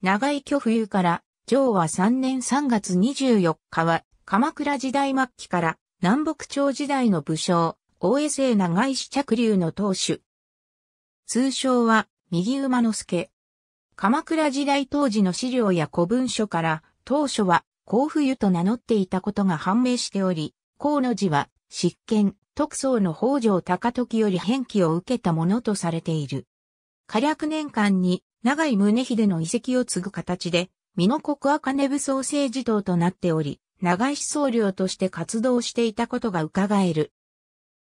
長井巨冬から昭和3年3月24日は鎌倉時代末期から南北朝時代の武将、大江勢長井市着流の当主。通称は右馬之助。鎌倉時代当時の資料や古文書から当初は甲府湯と名乗っていたことが判明しており、甲の字は執権、特捜の北条高時より変記を受けたものとされている。火略年間に長井宗秀の遺跡を継ぐ形で、美濃国赤根部創生児童となっており、長井思想領として活動していたことが伺える。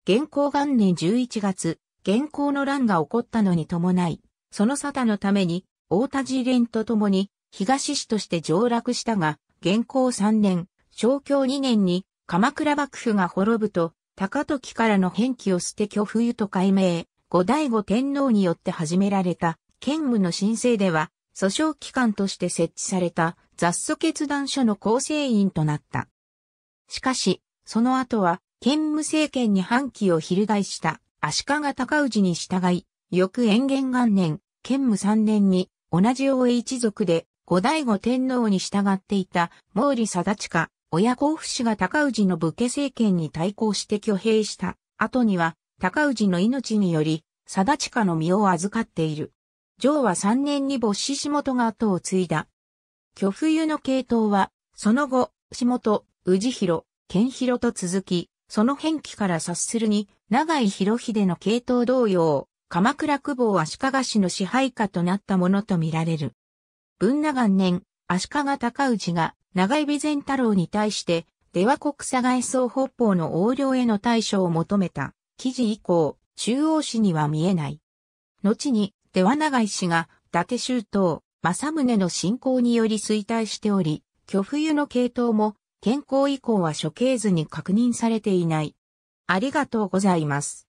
元寇元年11月、元寇の乱が起こったのに伴い、その沙汰のために、大田寺連と共に、東市として上落したが、元寇3年、正教2年に、鎌倉幕府が滅ぶと、高時からの返記を捨て巨冬と改名、後醍醐天皇によって始められた、兼務の申請では、訴訟機関として設置された雑訴決断書の構成員となった。しかし、その後は、兼務政権に反旗を翻した足利尊氏に従い、翌延元元年、兼務3年に、同じ大江一族で、後醍醐天皇に従っていた毛利貞親、親甲府氏が高氏の武家政権に対抗して挙兵した後には、高氏の命により、地下の身を預かっている。上は3年に没し元が後を継いだ。巨冬の系統は、その後、下本、治広、健広と続き、その変期から察するに、長井広秀の系統同様、鎌倉久保足利氏の支配下となったものとみられる。文長元年、足利高氏が長井備前太郎に対して、出羽国佐外総北方の横領への対処を求めた。記事以降、中央市には見えない。後に、出羽長井氏が、伊達周東、正宗の信仰により衰退しており、巨冬の系統も、健康以降は処刑図に確認されていない。ありがとうございます。